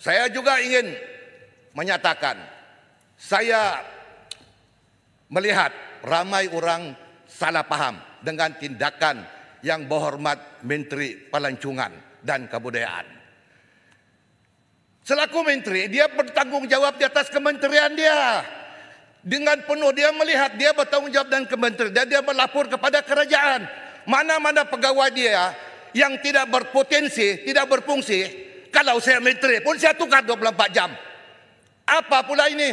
Saya juga ingin menyatakan, saya melihat ramai orang salah paham dengan tindakan yang berhormat Menteri Pelancongan dan Kebudayaan. Selaku Menteri, dia bertanggungjawab di atas kementerian dia. Dengan penuh dia melihat, dia bertanggungjawab dengan kementerian. Dan dia melapor kepada kerajaan. Mana-mana pegawai dia yang tidak berpotensi, tidak berfungsi, kalau saya menteri pun saya tukar 24 jam. Apa pula ini?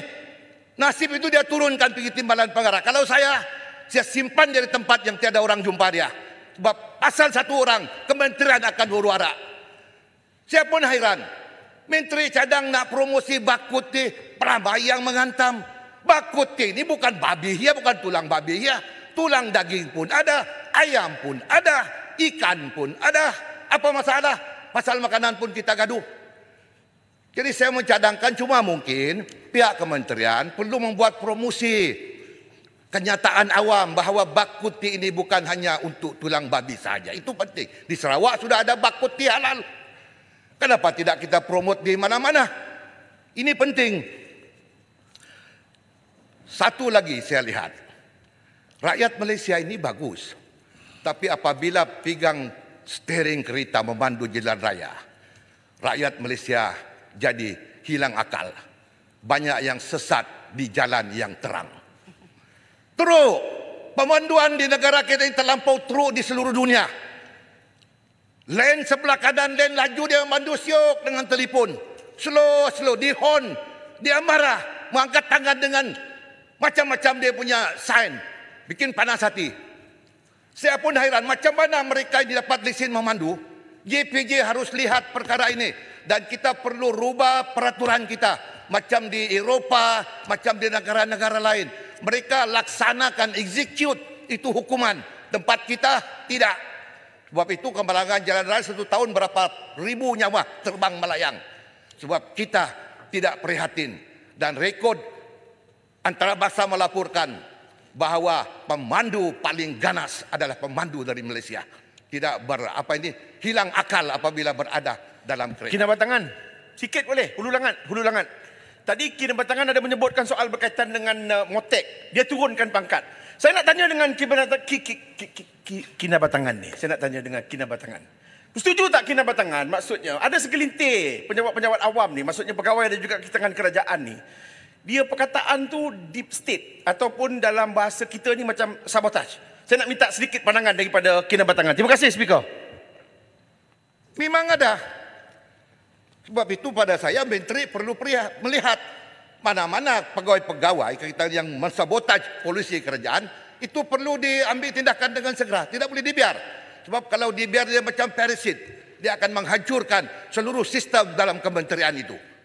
Nasib itu dia turunkan pergi timbalan pengarah. Kalau saya, saya simpan dari tempat yang tiada orang jumpa dia. Sebab asal satu orang, kementerian akan huru-hara. Saya pun hairan. Menteri cadang nak promosi bakuti, perambai yang menghantam. Bakuti ini bukan babi, ya bukan tulang babi, ya. Tulang daging pun ada, ayam pun ada, ikan pun ada. Apa masalah? Pasal makanan pun kita gaduh. Jadi saya mencadangkan cuma mungkin pihak kementerian perlu membuat promosi kenyataan awam bahawa bakuti ini bukan hanya untuk tulang babi saja. Itu penting. Di Sarawak sudah ada bakuti halal. Kenapa tidak kita promote di mana-mana? Ini penting. Satu lagi saya lihat. Rakyat Malaysia ini bagus. Tapi apabila pegang steering kereta memandu jalan raya. Rakyat Malaysia jadi hilang akal. Banyak yang sesat di jalan yang terang. Teruk. Pemanduan di negara kita ini terlampau teruk di seluruh dunia. Lain sebelah keadaan, lain laju dia memandu siok dengan telefon. Slow, slow. Di hon. Dia marah. Mengangkat tangan dengan macam-macam dia punya sign. Bikin panas hati. Saya pun hairan macam mana mereka ini dapat lesen memandu. JPJ harus lihat perkara ini. Dan kita perlu rubah peraturan kita. Macam di Eropah, macam di negara-negara lain. Mereka laksanakan, execute itu hukuman. Tempat kita tidak. Sebab itu kemalangan jalan raya satu tahun berapa ribu nyawa terbang melayang. Sebab kita tidak prihatin. Dan rekod antara bahasa melaporkan bahawa pemandu paling ganas adalah pemandu dari Malaysia. Tidak ber apa ini hilang akal apabila berada dalam kereta. Kina batangan. Sikit boleh hululangan, hululangan. Tadi kina batangan ada menyebutkan soal berkaitan dengan uh, motek. Dia turunkan pangkat. Saya nak tanya dengan kina batangan ni. Saya nak tanya dengan kina batangan. Setuju tak kina batangan maksudnya ada segelintir penjawat-penjawat awam ni maksudnya pegawai dan juga kita kerajaan ni dia perkataan tu deep state ataupun dalam bahasa kita ni macam sabotaj. Saya nak minta sedikit pandangan daripada Kina Batangan. Terima kasih speaker. Memang ada. Sebab itu pada saya menteri perlu pria melihat mana-mana pegawai-pegawai kita yang mensabotaj polisi kerajaan itu perlu diambil tindakan dengan segera. Tidak boleh dibiar. Sebab kalau dibiar dia macam parasit, dia akan menghancurkan seluruh sistem dalam kementerian itu.